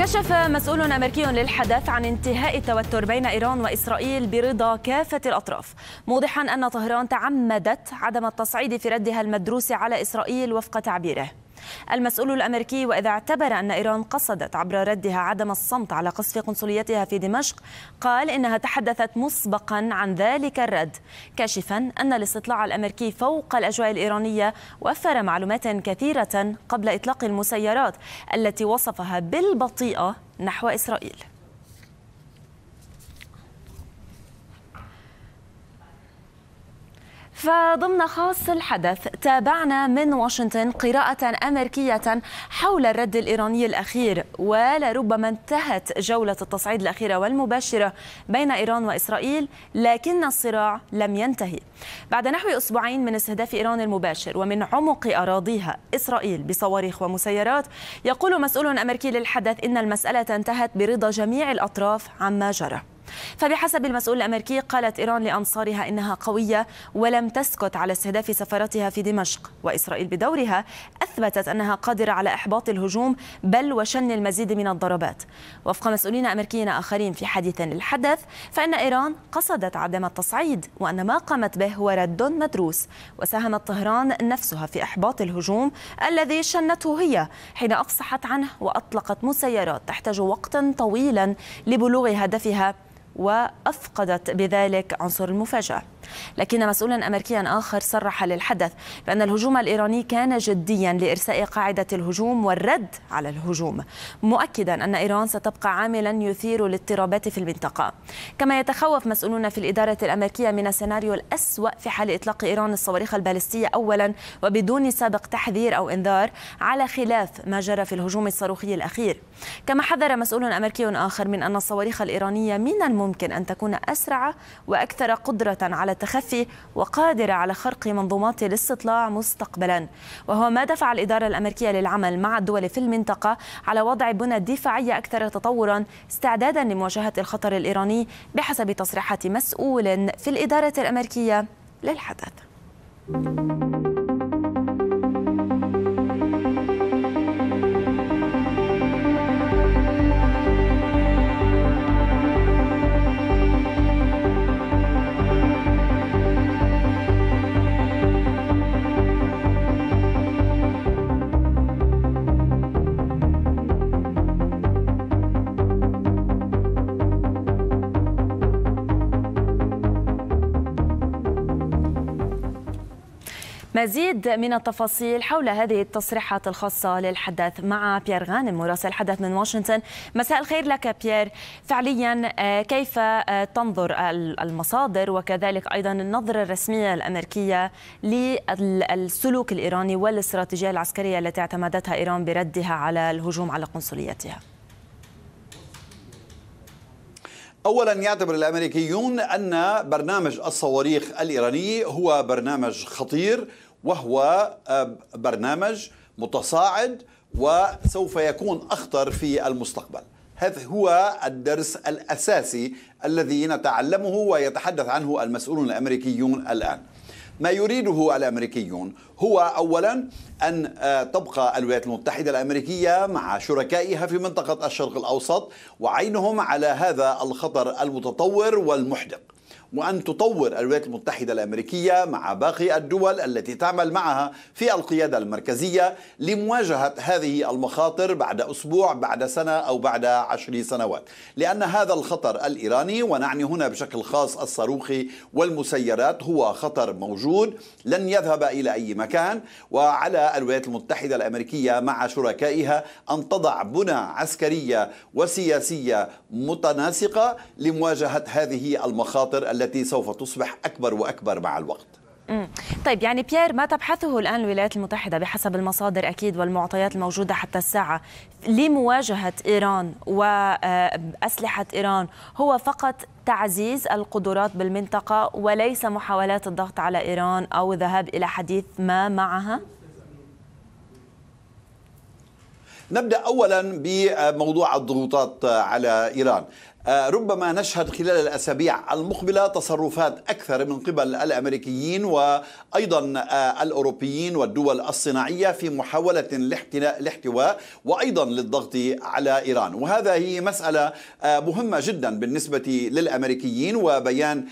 كشف مسؤول أمريكي للحدث عن انتهاء التوتر بين إيران وإسرائيل برضا كافة الأطراف موضحا أن طهران تعمدت عدم التصعيد في ردها المدروس على إسرائيل وفق تعبيره المسؤول الأمريكي وإذا اعتبر أن إيران قصدت عبر ردها عدم الصمت على قصف قنصليتها في دمشق قال إنها تحدثت مسبقا عن ذلك الرد كاشفا أن الاستطلاع الأمريكي فوق الأجواء الإيرانية وفر معلومات كثيرة قبل إطلاق المسيرات التي وصفها بالبطيئة نحو إسرائيل فضمن خاص الحدث تابعنا من واشنطن قراءة أمريكية حول الرد الإيراني الأخير ولربما انتهت جولة التصعيد الأخيرة والمباشرة بين إيران وإسرائيل لكن الصراع لم ينتهي بعد نحو أسبوعين من استهداف إيران المباشر ومن عمق أراضيها إسرائيل بصواريخ ومسيرات يقول مسؤول أمريكي للحدث إن المسألة انتهت برضا جميع الأطراف عما جرى فبحسب المسؤول الأمريكي قالت إيران لأنصارها إنها قوية ولم تسكت على استهداف سفارتها في دمشق وإسرائيل بدورها أثبتت أنها قادرة على إحباط الهجوم بل وشن المزيد من الضربات وفق مسؤولين أمريكيين آخرين في حديث للحدث فإن إيران قصدت عدم التصعيد وأن ما قامت به هو رد مدروس وساهمت طهران نفسها في إحباط الهجوم الذي شنته هي حين أفصحت عنه وأطلقت مسيرات تحتاج وقتا طويلا لبلوغ هدفها وأفقدت بذلك عنصر المفاجأة لكن مسؤولا أمريكيا آخر صرح للحدث بأن الهجوم الإيراني كان جديا لإرساء قاعدة الهجوم والرد على الهجوم مؤكدا أن إيران ستبقى عاملا يثير الاضطرابات في المنطقة كما يتخوف مسؤولون في الإدارة الأمريكية من السيناريو الأسوأ في حال إطلاق إيران الصواريخ البالستية أولا وبدون سابق تحذير أو إنذار على خلاف ما جرى في الهجوم الصاروخي الأخير كما حذر مسؤول أمريكي آخر من أن الصواريخ الإيرانية من الممكن أن تكون أسرع وأكثر قدرة على التخفي وقادرة على خرق منظومات الاستطلاع مستقبلا وهو ما دفع الإدارة الأمريكية للعمل مع الدول في المنطقة على وضع بنى دفاعية أكثر تطورا استعدادا لمواجهة الخطر الإيراني بحسب تصريحات مسؤول في الإدارة الأمريكية للحدث. مزيد من التفاصيل حول هذه التصريحات الخاصة للحدث مع بيير غانم مراسل الحدث من واشنطن مساء الخير لك بيير فعليا آه، كيف آه، تنظر المصادر وكذلك أيضا النظرة الرسمية الأمريكية للسلوك الإيراني والاستراتيجية العسكرية التي اعتمدتها إيران بردها على الهجوم على قنصليتها اولا يعتبر الامريكيون ان برنامج الصواريخ الايراني هو برنامج خطير وهو آه، برنامج متصاعد وسوف يكون اخطر في المستقبل. هذا هو الدرس الاساسي الذي نتعلمه ويتحدث عنه المسؤولون الامريكيون الان. ما يريده الامريكيون هو اولا ان آه، تبقى الولايات المتحده الامريكيه مع شركائها في منطقه الشرق الاوسط وعينهم على هذا الخطر المتطور والمحدق وأن تطور الولايات المتحدة الأمريكية مع باقي الدول التي تعمل معها في القيادة المركزية لمواجهة هذه المخاطر بعد أسبوع بعد سنة أو بعد عشر سنوات لأن هذا الخطر الإيراني ونعني هنا بشكل خاص الصاروخي والمسيرات هو خطر موجود لن يذهب إلى أي مكان وعلى الولايات المتحدة الأمريكية مع شركائها أن تضع بنى عسكرية وسياسية متناسقة لمواجهة هذه المخاطر والتي سوف تصبح أكبر وأكبر مع الوقت طيب يعني بيير ما تبحثه الآن الولايات المتحدة بحسب المصادر أكيد والمعطيات الموجودة حتى الساعة لمواجهة إيران وأسلحة إيران هو فقط تعزيز القدرات بالمنطقة وليس محاولات الضغط على إيران أو الذهاب إلى حديث ما معها؟ نبدا اولا بموضوع الضغوطات على ايران آه، ربما نشهد خلال الاسابيع المقبله تصرفات اكثر من قبل الامريكيين وايضا آه، الاوروبيين والدول الصناعيه في محاوله الاحتواء وايضا للضغط على ايران، وهذا هي مساله آه، مهمه جدا بالنسبه للامريكيين وبيان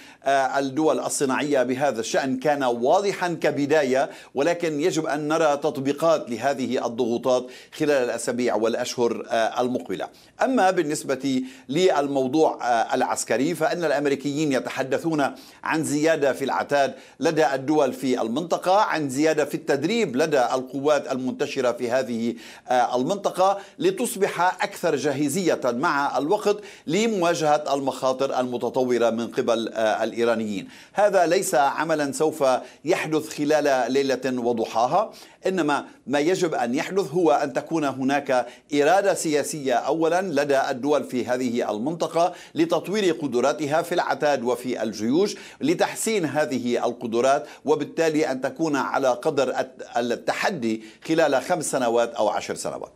الدول الصناعيه بهذا الشان كان واضحا كبدايه ولكن يجب ان نرى تطبيقات لهذه الضغوطات خلال الاسابيع والاشهر المقبله. اما بالنسبه للم موضوع آه، العسكري فإن الأمريكيين يتحدثون عن زيادة في العتاد لدى الدول في المنطقة عن زيادة في التدريب لدى القوات المنتشرة في هذه آه، المنطقة لتصبح أكثر جاهزية مع الوقت لمواجهة المخاطر المتطورة من قبل آه، الإيرانيين هذا ليس عملا سوف يحدث خلال ليلة وضحاها انما ما يجب ان يحدث هو ان تكون هناك اراده سياسيه اولا لدى الدول في هذه المنطقه المنطقة لتطوير قدراتها في العتاد وفي الجيوش لتحسين هذه القدرات وبالتالي أن تكون على قدر التحدي خلال خمس سنوات أو عشر سنوات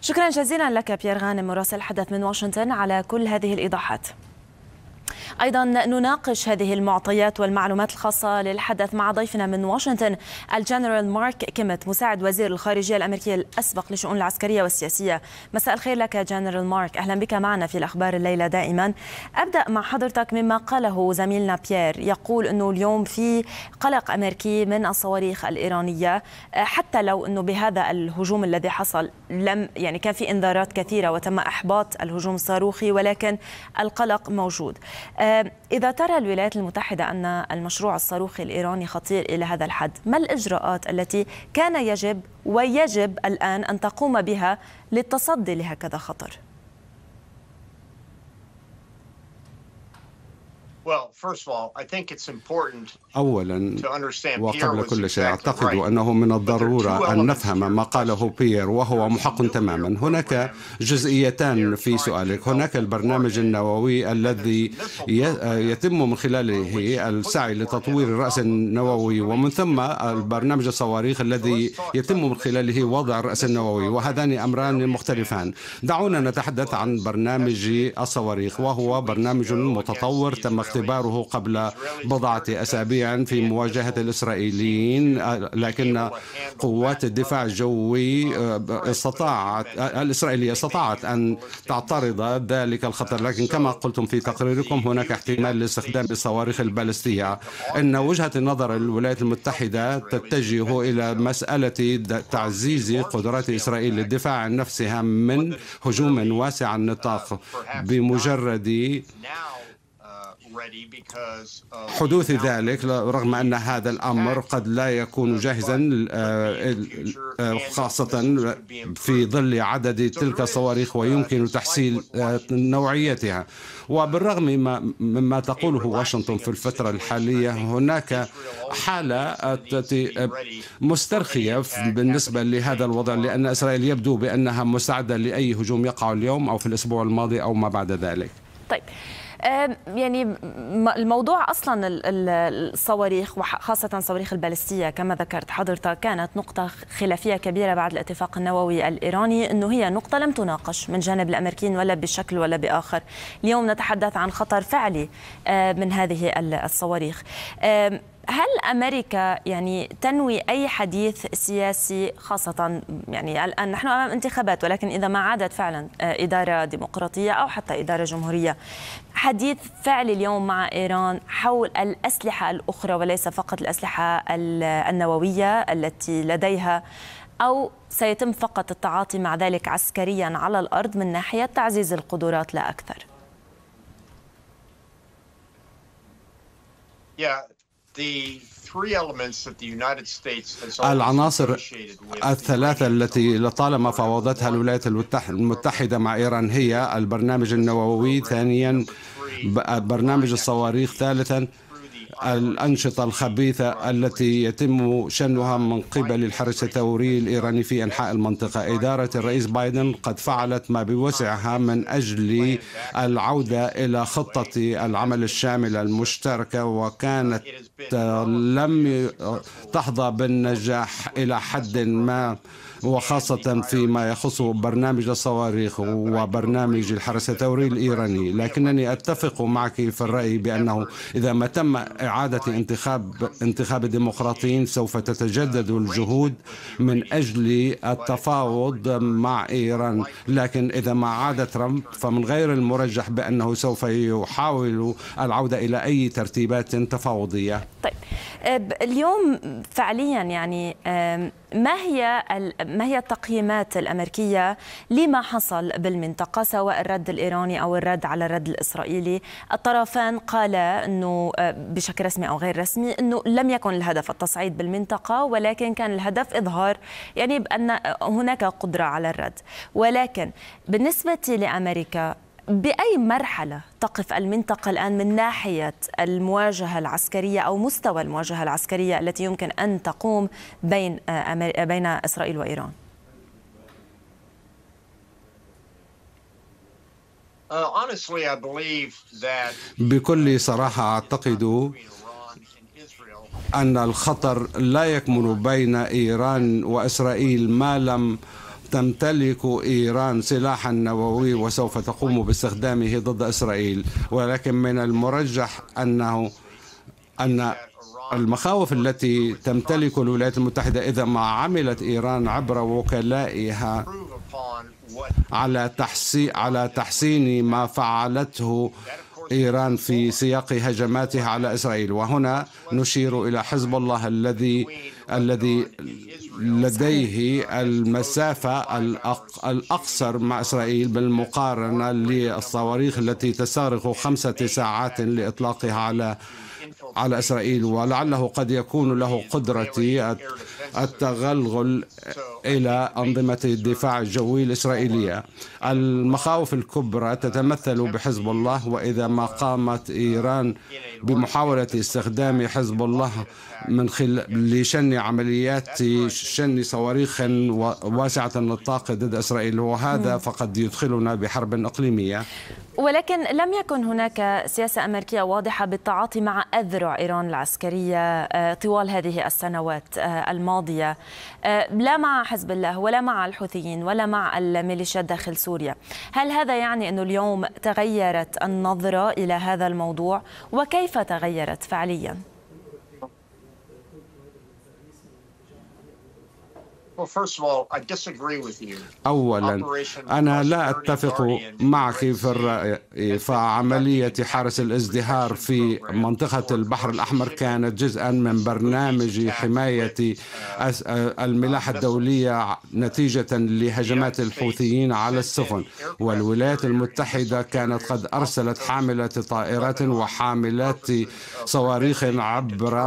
شكرا جزيلا لك بيير غانم مراسل حدث من واشنطن على كل هذه الإيضاحات أيضا نناقش هذه المعطيات والمعلومات الخاصة للحدث مع ضيفنا من واشنطن الجنرال مارك كيمت مساعد وزير الخارجية الأمريكية الأسبق لشؤون العسكرية والسياسية مساء الخير لك جنرال مارك أهلا بك معنا في الأخبار الليلة دائما أبدأ مع حضرتك مما قاله زميلنا بيير يقول أنه اليوم في قلق أمريكي من الصواريخ الإيرانية أه، حتى لو أنه بهذا الهجوم الذي حصل لم يعني كان في انذارات كثيرة وتم إحباط الهجوم الصاروخي ولكن القلق موجود آه، إذا ترى الولايات المتحدة أن المشروع الصاروخي الإيراني خطير إلى هذا الحد ما الإجراءات التي كان يجب ويجب الآن أن تقوم بها للتصدي لهكذا خطر؟ اولا وقبل كل شيء اعتقد انه من الضروره ان نفهم ما قاله بيير وهو محق تماما هناك جزئيتان في سؤالك هناك البرنامج النووي الذي يتم من خلاله السعي لتطوير الراس النووي ومن ثم البرنامج الصواريخ الذي يتم من خلاله وضع الراس النووي وهذان امران مختلفان دعونا نتحدث عن برنامج الصواريخ وهو برنامج متطور تم اختياره اختباره قبل بضعة أسابيع في مواجهة الإسرائيليين لكن قوات الدفاع الجوي آه، استطاعت الإسرائيلية استطاعت أن تعترض ذلك الخطر لكن كما قلتم في تقريركم هناك احتمال لاستخدام الصواريخ البالستية إن وجهة النظر الولايات المتحدة تتجه إلى مسألة تعزيز قدرات إسرائيل للدفاع عن نفسها من هجوم واسع النطاق بمجرد حدوث ذلك رغم أن هذا الأمر قد لا يكون جاهزا آه، آه، خاصة في ظل عدد تلك الصواريخ uh, ويمكن تحسين آه، نوعيتها وبالرغم مما تقوله واشنطن في الفترة الحالية هناك حالة مسترخية بالنسبة لهذا الوضع لأن إسرائيل يبدو بأنها مستعدة لأي هجوم يقع اليوم أو في الأسبوع الماضي أو ما بعد ذلك طيب يعني الموضوع اصلا الصواريخ وخاصه صواريخ البالستيه كما ذكرت حضرتك كانت نقطه خلافيه كبيره بعد الاتفاق النووي الايراني انه هي نقطه لم تناقش من جانب الامريكيين ولا بشكل ولا باخر اليوم نتحدث عن خطر فعلي من هذه الصواريخ هل امريكا يعني تنوي اي حديث سياسي خاصه يعني الان نحن امام انتخابات ولكن اذا ما عادت فعلا آه، اداره ديمقراطيه او حتى اداره جمهوريه حديث فعلي اليوم مع ايران حول الاسلحه الاخرى وليس فقط الاسلحه النوويه التي لديها أو سيتم فقط التعاطي مع ذلك عسكريا على الأرض من ناحية تعزيز القدرات لا أكثر؟ العناصر الثلاثة التي لطالما فاوضتها الولايات المتحدة مع إيران هي البرنامج النووي ثانيا برنامج الصواريخ ثالثا الأنشطة الخبيثة التي يتم شنها من قبل الحرس الثوري الإيراني في أنحاء المنطقة إدارة الرئيس بايدن قد فعلت ما بوسعها من أجل العودة إلى خطة العمل الشاملة المشتركة وكانت لم تحظى بالنجاح إلى حد ما وخاصة فيما يخص برنامج الصواريخ وبرنامج الحرس الثوري الإيراني لكنني أتفق معك في الرأي بأنه إذا ما تم إعادة انتخاب انتخاب الديمقراطيين سوف تتجدد الجهود من أجل التفاوض مع إيران لكن إذا ما عاد ترامب فمن غير المرجح بأنه سوف يحاول العودة إلى أي ترتيبات تفاوضية طيب اليوم فعليا يعني ما هي ما هي التقييمات الامريكيه لما حصل بالمنطقه سواء الرد الايراني او الرد على الرد الاسرائيلي الطرفان قالا انه آه، بشكل رسمي او غير رسمي انه لم يكن الهدف التصعيد بالمنطقه ولكن كان الهدف اظهار يعني بان هناك قدره على الرد ولكن بالنسبه لامريكا بأي مرحلة تقف المنطقة الآن من ناحية المواجهة العسكرية أو مستوى المواجهة العسكرية التي يمكن أن تقوم بين آه، بين إسرائيل وإيران؟ uh, بكل صراحة أعتقد أن الخطر لا يكمن بين إيران وإسرائيل ما لم تمتلك إيران سلاحا نووي وسوف تقوم باستخدامه ضد إسرائيل ولكن من المرجح أنه أن المخاوف التي تمتلك الولايات المتحدة إذا ما عملت إيران عبر وكلائها على تحسين على تحسين ما فعلته إيران في سياق هجماتها على إسرائيل وهنا نشير إلى حزب الله الذي الذي لديه المسافة الأقصر مع إسرائيل بالمقارنة للصواريخ التي تستغرق خمسة ساعات لإطلاقها على على إسرائيل ولعله قد يكون له قدرة التغلغل إلى أنظمة الدفاع الجوي الإسرائيلية المخاوف الكبرى تتمثل بحزب الله وإذا ما قامت إيران بمحاولة استخدام حزب الله من خلال لشن عمليات شن صواريخ واسعة النطاق ضد إسرائيل وهذا فقد يدخلنا بحرب إقليمية ولكن لم يكن هناك سياسة أمريكية واضحة بالتعاطي مع أذرع إيران العسكرية آه، طوال هذه السنوات آه، الماضية آه، لا مع حزب الله ولا مع الحوثيين ولا مع الميليشيات داخل سوريا هل هذا يعني أنه اليوم تغيرت النظرة إلى هذا الموضوع وكيف تغيرت فعلياً؟ اولا انا لا اتفق معك في الراي فعمليه حرس الازدهار في منطقه البحر الاحمر كانت جزءا من برنامج حمايه uh, آه، uh, الملاحه الدوليه نتيجه لهجمات الحوثيين على السفن والولايات المتحده كانت قد ارسلت حامله طائرات وحاملات صواريخ عبر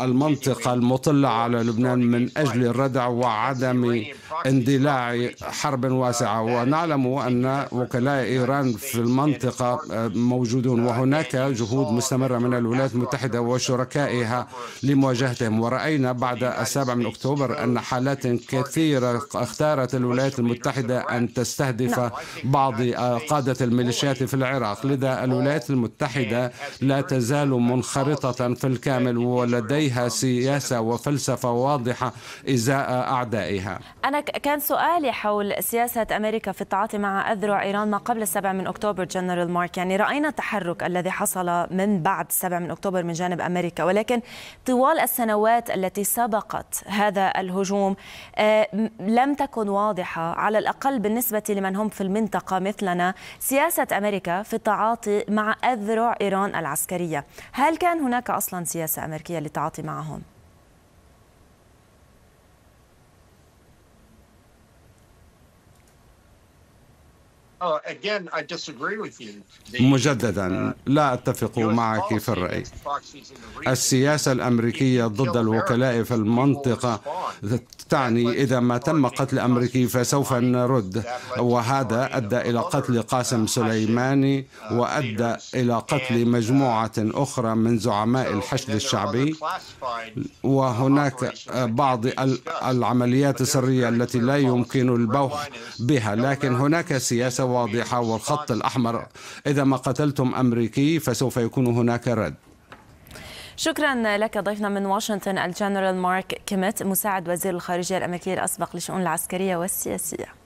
المنطقه المطله على لبنان من من أجل الردع وعدم اندلاع حرب واسعة ونعلم أن وكلاء إيران في المنطقة موجودون وهناك جهود مستمرة من الولايات المتحدة وشركائها لمواجهتهم ورأينا بعد السابع من أكتوبر أن حالات كثيرة اختارت الولايات المتحدة أن تستهدف بعض قادة الميليشيات في العراق لذا الولايات المتحدة لا تزال منخرطة في الكامل ولديها سياسة وفلسفة واضحة إزاء أعدائها أنا كان سؤالي حول سياسة أمريكا في التعاطي مع أذرع إيران ما قبل 7 من أكتوبر جنرال مارك يعني رأينا التحرك الذي حصل من بعد 7 من أكتوبر من جانب أمريكا ولكن طوال السنوات التي سبقت هذا الهجوم آه، لم تكن واضحة على الأقل بالنسبة لمن هم في المنطقة مثلنا سياسة أمريكا في التعاطي مع أذرع إيران العسكرية هل كان هناك أصلا سياسة أمريكية للتعاطي معهم؟ Oh, مجددا uh, لا اتفق معك في الراي السياسه الامريكيه ضد الوكلاء في المنطقه تعني اذا ما تم قتل امريكي فسوف نرد وهذا ادى الى قتل قاسم uh, سليماني وادى الى قتل uh, مجموعه اخرى من زعماء الحشد الشعبي وهناك بعض العمليات السريه التي لا يمكن البوح بها لكن هناك سياسه واضحة والخط الأحمر إذا ما قتلتم أمريكي فسوف يكون هناك رد شكرا لك ضيفنا من واشنطن الجنرال مارك كيمت مساعد وزير الخارجية الأمريكي الأسبق للشؤون العسكرية والسياسية